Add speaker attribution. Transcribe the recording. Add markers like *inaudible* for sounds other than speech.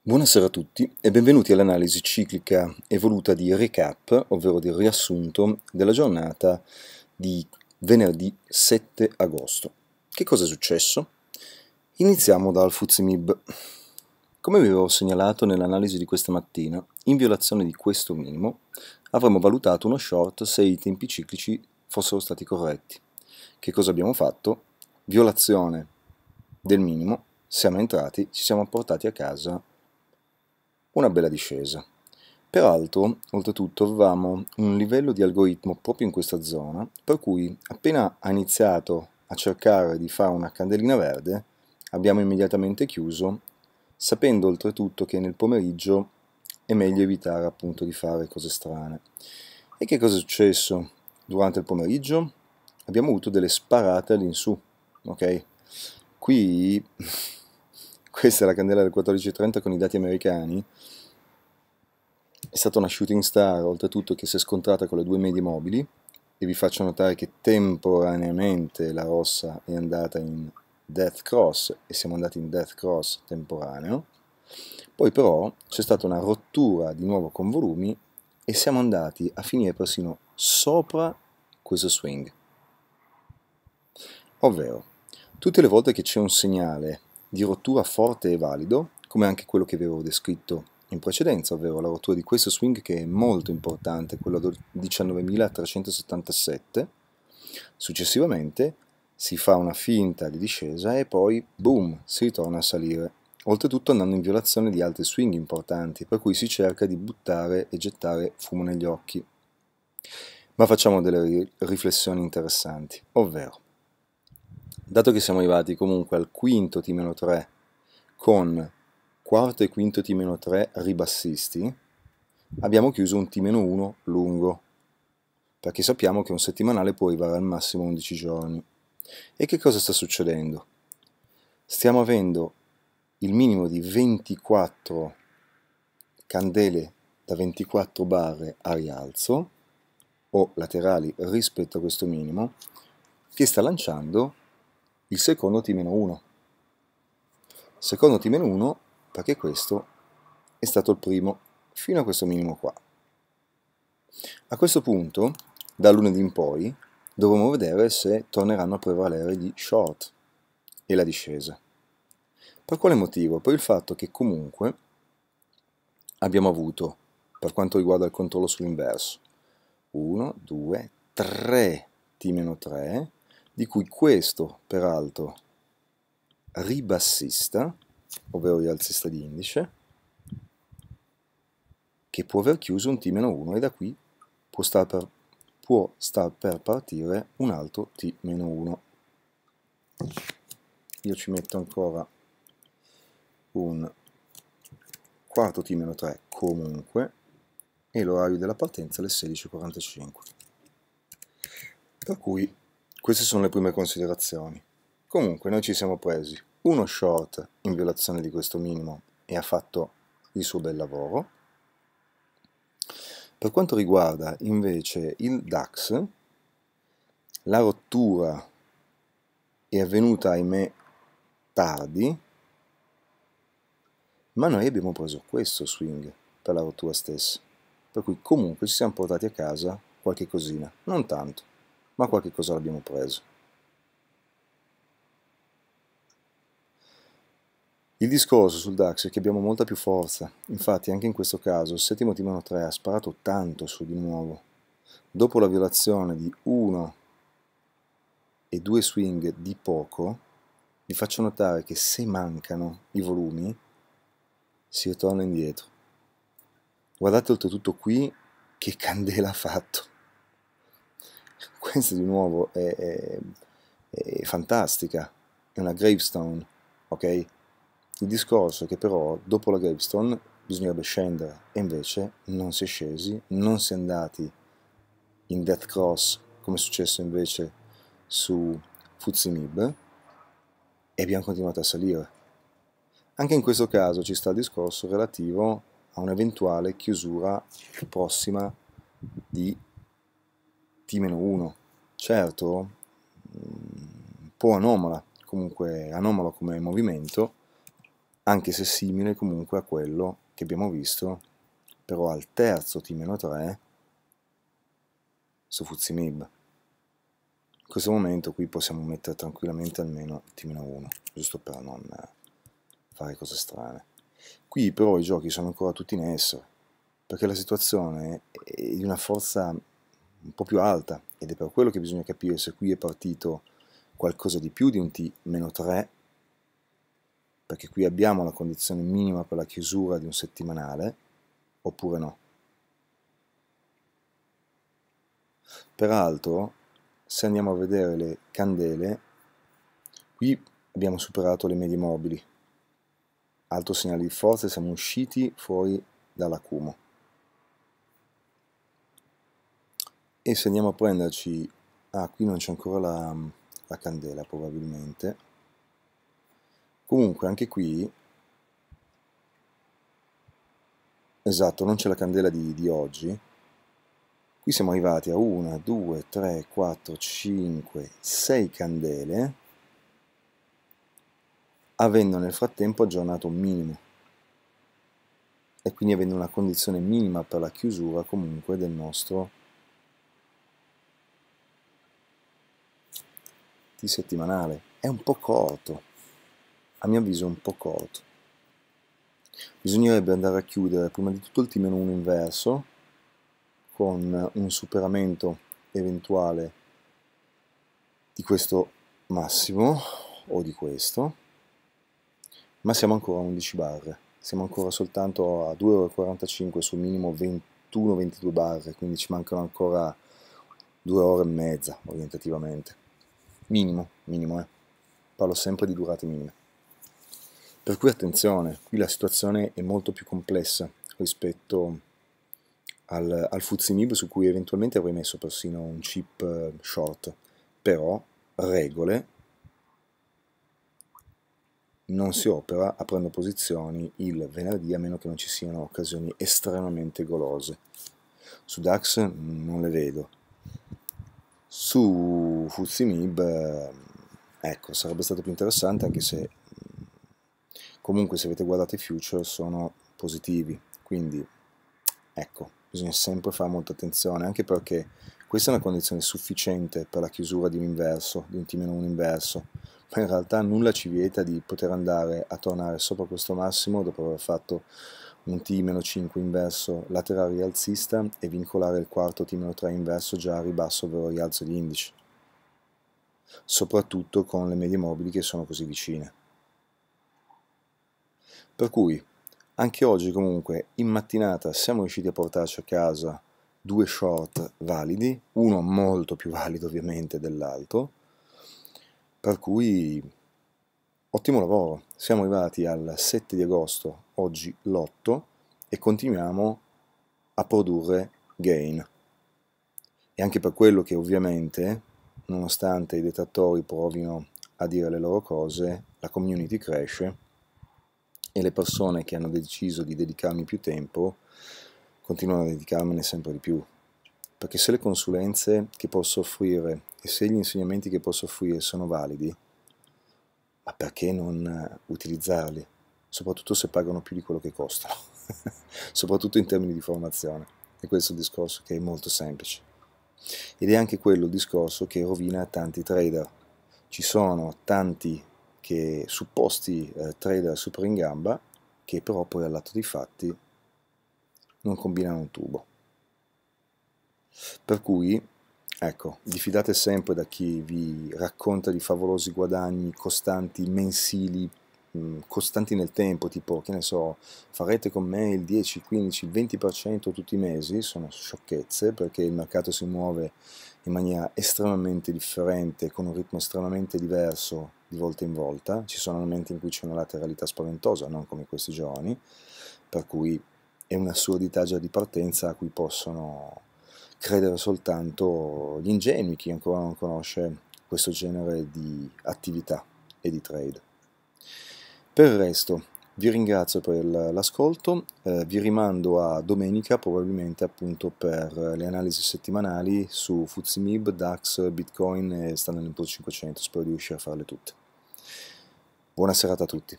Speaker 1: Buonasera a tutti e benvenuti all'analisi ciclica evoluta di recap, ovvero del riassunto della giornata di venerdì 7 agosto. Che cosa è successo? Iniziamo dal Fuzimib. Come vi avevo segnalato nell'analisi di questa mattina, in violazione di questo minimo avremmo valutato uno short se i tempi ciclici fossero stati corretti. Che cosa abbiamo fatto? Violazione del minimo, siamo entrati, ci siamo portati a casa una bella discesa. Peraltro, oltretutto, avevamo un livello di algoritmo proprio in questa zona, per cui appena ha iniziato a cercare di fare una candelina verde, abbiamo immediatamente chiuso, sapendo oltretutto che nel pomeriggio è meglio evitare appunto di fare cose strane. E che cosa è successo? Durante il pomeriggio abbiamo avuto delle sparate all'insù, ok? Qui questa è la candela del 14.30 con i dati americani, è stata una shooting star oltretutto che si è scontrata con le due medie mobili e vi faccio notare che temporaneamente la rossa è andata in death cross e siamo andati in death cross temporaneo, poi però c'è stata una rottura di nuovo con volumi e siamo andati a finire persino sopra questo swing. Ovvero, tutte le volte che c'è un segnale di rottura forte e valido, come anche quello che avevo descritto in precedenza, ovvero la rottura di questo swing che è molto importante, quello 19.377. Successivamente si fa una finta di discesa e poi, boom, si ritorna a salire. Oltretutto andando in violazione di altri swing importanti, per cui si cerca di buttare e gettare fumo negli occhi. Ma facciamo delle riflessioni interessanti, ovvero dato che siamo arrivati comunque al quinto T-3 con quarto e quinto T-3 ribassisti, abbiamo chiuso un T-1 lungo, perché sappiamo che un settimanale può arrivare al massimo 11 giorni. E che cosa sta succedendo? Stiamo avendo il minimo di 24 candele da 24 barre a rialzo o laterali rispetto a questo minimo che sta lanciando il secondo t-1. Secondo t-1 perché questo è stato il primo fino a questo minimo qua. A questo punto, da lunedì in poi, dovremo vedere se torneranno a prevalere gli short e la discesa. Per quale motivo? Per il fatto che comunque abbiamo avuto, per quanto riguarda il controllo sull'inverso, 1, 2, 3 T-3, di cui questo, peraltro, ribassista, ovvero rialzista di indice, che può aver chiuso un T-1 e da qui può star per, può star per partire un altro T-1. Io ci metto ancora un quarto T-3 comunque e l'orario della partenza è alle 16.45. Per cui queste sono le prime considerazioni. Comunque noi ci siamo presi uno short in violazione di questo minimo e ha fatto il suo bel lavoro. Per quanto riguarda invece il DAX, la rottura è avvenuta ahimè tardi, ma noi abbiamo preso questo swing per la rottura stessa, per cui comunque ci siamo portati a casa qualche cosina, non tanto ma qualche cosa l'abbiamo preso. Il discorso sul DAX è che abbiamo molta più forza, infatti anche in questo caso il settimo timano 3 ha sparato tanto su di nuovo. Dopo la violazione di 1 e 2 swing di poco, vi faccio notare che se mancano i volumi si ritorna indietro. Guardate oltretutto qui che candela ha fatto. Questa di nuovo è, è, è fantastica, è una gravestone, ok? Il discorso è che però dopo la gravestone bisognerebbe scendere e invece non si è scesi, non si è andati in Death Cross come è successo invece su Fuzimib e abbiamo continuato a salire. Anche in questo caso ci sta il discorso relativo a un'eventuale chiusura prossima di T-1, certo, un po' anomala, comunque anomalo come movimento, anche se simile comunque a quello che abbiamo visto, però al terzo T-3 su Fuzimib. In questo momento qui possiamo mettere tranquillamente almeno T-1, giusto per non fare cose strane. Qui però i giochi sono ancora tutti in essere, perché la situazione è di una forza un po' più alta ed è per quello che bisogna capire se qui è partito qualcosa di più di un t 3 perché qui abbiamo la condizione minima per la chiusura di un settimanale oppure no peraltro se andiamo a vedere le candele qui abbiamo superato le medie mobili alto segnale di forza siamo usciti fuori dall'acumo e se andiamo a prenderci ah qui non c'è ancora la, la candela probabilmente comunque anche qui esatto non c'è la candela di, di oggi qui siamo arrivati a 1 2 3 4 5 6 candele avendo nel frattempo aggiornato un minimo e quindi avendo una condizione minima per la chiusura comunque del nostro di settimanale. È un po' corto, a mio avviso è un po' corto. Bisognerebbe andare a chiudere prima di tutto il timeno 1 inverso con un superamento eventuale di questo massimo o di questo, ma siamo ancora a 11 barre, siamo ancora soltanto a 2,45 sul minimo 21-22 barre, quindi ci mancano ancora 2 ore e mezza orientativamente minimo, minimo, eh. parlo sempre di durate minime. Per cui attenzione, qui la situazione è molto più complessa rispetto al, al Fuzimib su cui eventualmente avrei messo persino un chip eh, short, però regole non si opera aprendo posizioni il venerdì a meno che non ci siano occasioni estremamente golose. Su DAX mm, non le vedo, su Fuzimib, eh, ecco, sarebbe stato più interessante anche se mm, comunque se avete guardato i future sono positivi, quindi ecco, bisogna sempre fare molta attenzione, anche perché questa è una condizione sufficiente per la chiusura di un inverso, di un T-1 inverso, ma in realtà nulla ci vieta di poter andare a tornare sopra questo massimo dopo aver fatto un T-5 inverso laterale rialzista e vincolare il quarto T-3 inverso già a ribasso ovvero rialzo di indice, soprattutto con le medie mobili che sono così vicine. Per cui, anche oggi comunque, in mattinata siamo riusciti a portarci a casa due short validi, uno molto più valido ovviamente dell'altro, per cui ottimo lavoro, siamo arrivati al 7 di agosto oggi l'8 e continuiamo a produrre gain. E anche per quello che ovviamente, nonostante i detrattori provino a dire le loro cose, la community cresce e le persone che hanno deciso di dedicarmi più tempo continuano a dedicarmene sempre di più. Perché se le consulenze che posso offrire e se gli insegnamenti che posso offrire sono validi, ma perché non utilizzarli? soprattutto se pagano più di quello che costano, *laughs* soprattutto in termini di formazione. E questo è il discorso che è molto semplice. Ed è anche quello il discorso che rovina tanti trader. Ci sono tanti che, supposti eh, trader super in gamba che però poi al lato dei fatti non combinano un tubo. Per cui, ecco, diffidate sempre da chi vi racconta di favolosi guadagni costanti, mensili, costanti nel tempo, tipo, che ne so, farete con me il 10, il 15, il 20% tutti i mesi, sono sciocchezze perché il mercato si muove in maniera estremamente differente, con un ritmo estremamente diverso di volta in volta, ci sono momenti in cui c'è una lateralità spaventosa, non come questi giorni, per cui è un'assurdità già di partenza a cui possono credere soltanto gli ingenui, chi ancora non conosce questo genere di attività e di trade. Per il resto vi ringrazio per l'ascolto, eh, vi rimando a domenica probabilmente appunto per le analisi settimanali su Fuzimib, DAX, Bitcoin e Standard Poor's 500, spero di riuscire a farle tutte. Buona serata a tutti.